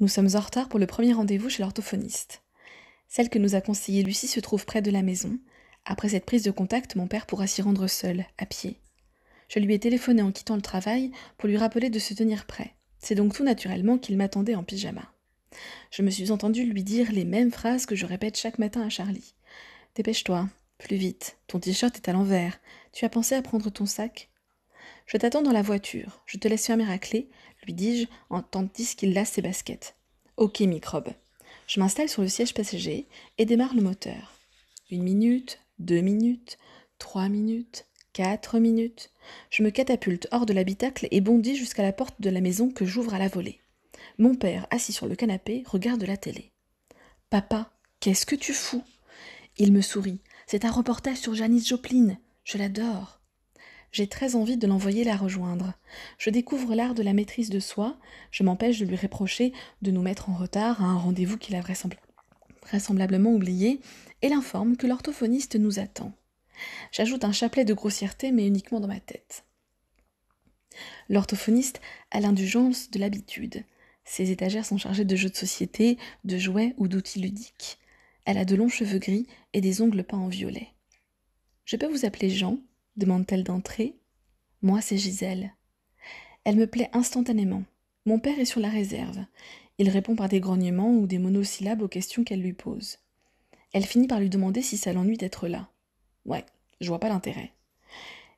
Nous sommes en retard pour le premier rendez-vous chez l'orthophoniste. Celle que nous a conseillée Lucie se trouve près de la maison. Après cette prise de contact, mon père pourra s'y rendre seul, à pied. Je lui ai téléphoné en quittant le travail pour lui rappeler de se tenir prêt. C'est donc tout naturellement qu'il m'attendait en pyjama. Je me suis entendu lui dire les mêmes phrases que je répète chaque matin à Charlie. Dépêche-toi, plus vite, ton t-shirt est à l'envers, tu as pensé à prendre ton sac je t'attends dans la voiture, je te laisse fermer la clé, lui dis-je en tandis qu'il lasse ses baskets. Ok, microbe. Je m'installe sur le siège passager et démarre le moteur. Une minute, deux minutes, trois minutes, quatre minutes. Je me catapulte hors de l'habitacle et bondis jusqu'à la porte de la maison que j'ouvre à la volée. Mon père, assis sur le canapé, regarde la télé. Papa, qu'est-ce que tu fous Il me sourit. C'est un reportage sur Janice Joplin. Je l'adore. J'ai très envie de l'envoyer la rejoindre. Je découvre l'art de la maîtrise de soi, je m'empêche de lui reprocher de nous mettre en retard à un rendez-vous qu'il a vraisemblablement oublié, et l'informe que l'orthophoniste nous attend. J'ajoute un chapelet de grossièreté, mais uniquement dans ma tête. L'orthophoniste a l'indulgence de l'habitude. Ses étagères sont chargées de jeux de société, de jouets ou d'outils ludiques. Elle a de longs cheveux gris et des ongles peints en violet. Je peux vous appeler Jean, demande-t-elle d'entrer ?« Moi, c'est Gisèle. Elle me plaît instantanément. Mon père est sur la réserve. Il répond par des grognements ou des monosyllabes aux questions qu'elle lui pose. Elle finit par lui demander si ça l'ennuie d'être là. Ouais, je vois pas l'intérêt.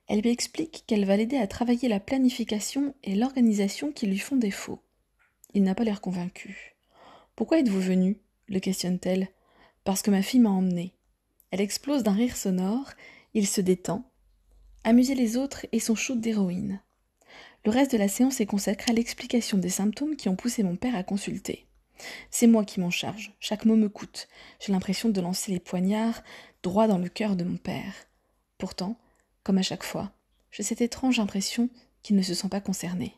Elle lui explique qu'elle va l'aider à travailler la planification et l'organisation qui lui font défaut. Il n'a pas l'air convaincu. Pourquoi êtes-vous venu le questionne-t-elle. Parce que ma fille m'a emmené. Elle explose d'un rire sonore, il se détend, amuser les autres et son shoot d'héroïne. Le reste de la séance est consacré à l'explication des symptômes qui ont poussé mon père à consulter. C'est moi qui m'en charge, chaque mot me coûte, j'ai l'impression de lancer les poignards droit dans le cœur de mon père. Pourtant, comme à chaque fois, j'ai cette étrange impression qu'il ne se sent pas concerné.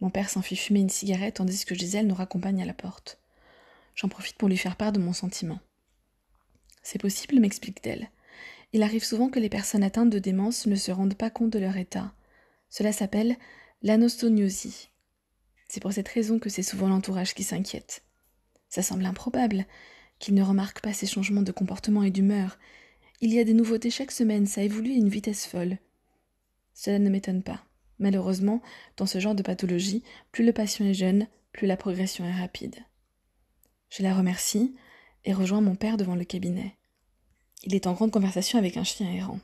Mon père s'en fit fumer une cigarette tandis que Gisèle nous raccompagne à la porte. J'en profite pour lui faire part de mon sentiment. C'est possible, m'explique-t-elle. Il arrive souvent que les personnes atteintes de démence ne se rendent pas compte de leur état. Cela s'appelle l'anostoniosie. C'est pour cette raison que c'est souvent l'entourage qui s'inquiète. Ça semble improbable qu'ils ne remarquent pas ces changements de comportement et d'humeur. Il y a des nouveautés chaque semaine, ça évolue à une vitesse folle. Cela ne m'étonne pas. Malheureusement, dans ce genre de pathologie, plus le patient est jeune, plus la progression est rapide. Je la remercie et rejoins mon père devant le cabinet. Il est en grande conversation avec un chien errant.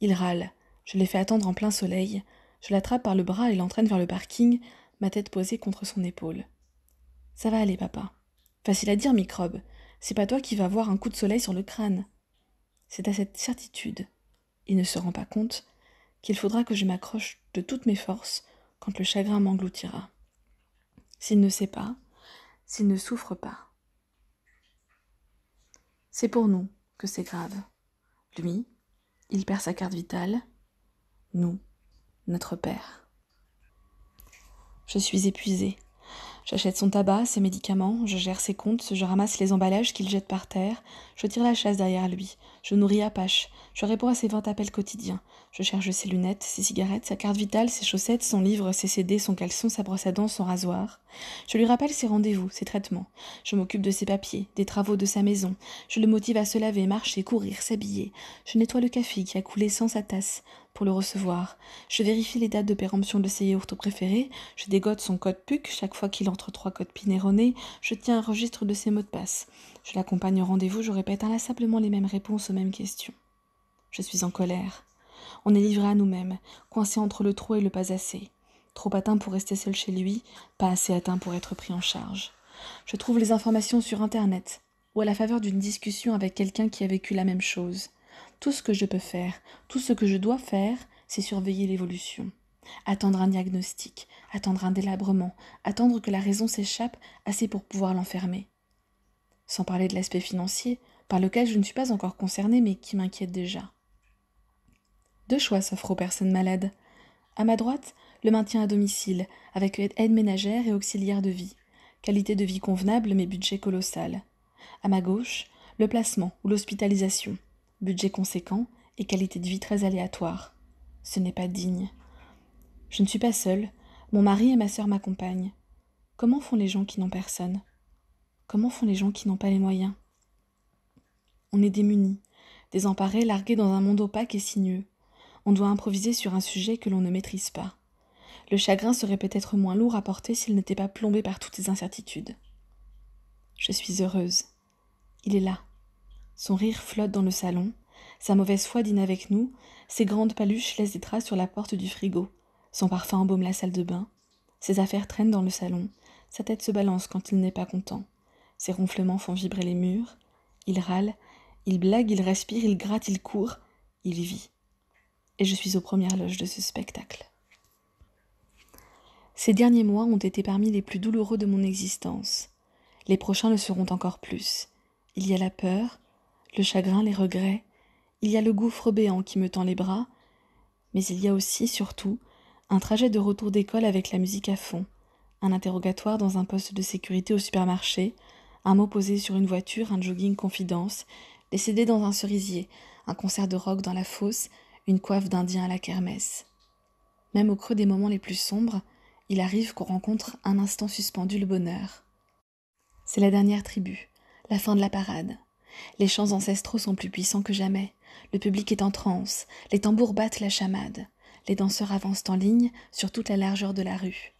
Il râle. Je l'ai fait attendre en plein soleil. Je l'attrape par le bras et l'entraîne vers le parking, ma tête posée contre son épaule. Ça va aller, papa. Facile à dire, microbe. C'est pas toi qui vas avoir un coup de soleil sur le crâne. C'est à cette certitude, il ne se rend pas compte, qu'il faudra que je m'accroche de toutes mes forces quand le chagrin m'engloutira. S'il ne sait pas, s'il ne souffre pas. C'est pour nous, que c'est grave. Lui, il perd sa carte vitale. Nous, notre père. Je suis épuisée. J'achète son tabac, ses médicaments, je gère ses comptes, je ramasse les emballages qu'il jette par terre, je tire la chasse derrière lui, je nourris Apache, je réponds à ses vingt appels quotidiens, je cherche ses lunettes, ses cigarettes, sa carte vitale, ses chaussettes, son livre, ses CD, son caleçon, sa brosse à dents, son rasoir. Je lui rappelle ses rendez-vous, ses traitements. Je m'occupe de ses papiers, des travaux de sa maison. Je le motive à se laver, marcher, courir, s'habiller. Je nettoie le café qui a coulé sans sa tasse le recevoir. Je vérifie les dates de péremption de ses yaourts préférés, je dégote son code PUC chaque fois qu'il entre trois codes PIN erronés, je tiens un registre de ses mots de passe. Je l'accompagne au rendez-vous, je répète inlassablement les mêmes réponses aux mêmes questions. Je suis en colère. On est livré à nous-mêmes, coincé entre le trop et le pas assez. Trop atteint pour rester seul chez lui, pas assez atteint pour être pris en charge. Je trouve les informations sur Internet, ou à la faveur d'une discussion avec quelqu'un qui a vécu la même chose. Tout ce que je peux faire, tout ce que je dois faire, c'est surveiller l'évolution. Attendre un diagnostic, attendre un délabrement, attendre que la raison s'échappe assez pour pouvoir l'enfermer. Sans parler de l'aspect financier, par lequel je ne suis pas encore concernée mais qui m'inquiète déjà. Deux choix s'offrent aux personnes malades. À ma droite, le maintien à domicile, avec aide ménagère et auxiliaire de vie. Qualité de vie convenable mais budget colossal. À ma gauche, le placement ou l'hospitalisation budget conséquent et qualité de vie très aléatoire. Ce n'est pas digne. Je ne suis pas seule, mon mari et ma sœur m'accompagnent. Comment font les gens qui n'ont personne Comment font les gens qui n'ont pas les moyens On est démunis, désemparés, largués dans un monde opaque et sinueux. On doit improviser sur un sujet que l'on ne maîtrise pas. Le chagrin serait peut-être moins lourd à porter s'il n'était pas plombé par toutes ces incertitudes. Je suis heureuse. Il est là, son rire flotte dans le salon, sa mauvaise foi dîne avec nous, ses grandes paluches laissent des traces sur la porte du frigo, son parfum embaume la salle de bain, ses affaires traînent dans le salon, sa tête se balance quand il n'est pas content, ses ronflements font vibrer les murs, il râle, il blague, il respire, il gratte, il court, il vit. Et je suis aux premières loges de ce spectacle. Ces derniers mois ont été parmi les plus douloureux de mon existence. Les prochains le seront encore plus. Il y a la peur, le chagrin, les regrets, il y a le gouffre béant qui me tend les bras, mais il y a aussi, surtout, un trajet de retour d'école avec la musique à fond, un interrogatoire dans un poste de sécurité au supermarché, un mot posé sur une voiture, un jogging confidence, des CD dans un cerisier, un concert de rock dans la fosse, une coiffe d'indien à la kermesse. Même au creux des moments les plus sombres, il arrive qu'on rencontre un instant suspendu le bonheur. C'est la dernière tribu, la fin de la parade. Les chants ancestraux sont plus puissants que jamais. Le public est en transe, les tambours battent la chamade. Les danseurs avancent en ligne sur toute la largeur de la rue.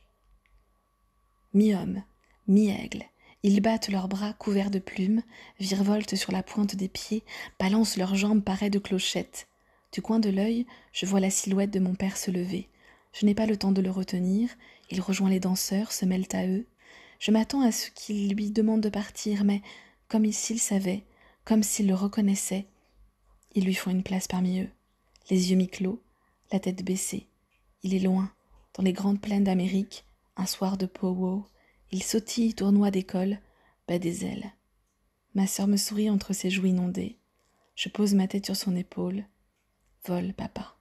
Mi-homme, mi-aigle, ils battent leurs bras couverts de plumes, virevoltent sur la pointe des pieds, balancent leurs jambes parées de clochettes. Du coin de l'œil, je vois la silhouette de mon père se lever. Je n'ai pas le temps de le retenir. Il rejoint les danseurs, se mêle à eux. Je m'attends à ce qu'il lui demande de partir, mais comme s'il savait, comme s'ils le reconnaissaient. Ils lui font une place parmi eux, les yeux mi-clos, la tête baissée. Il est loin, dans les grandes plaines d'Amérique, un soir de pow il sautille, tournoie d'école, bat des ailes. Ma sœur me sourit entre ses joues inondées. Je pose ma tête sur son épaule. Vol, papa.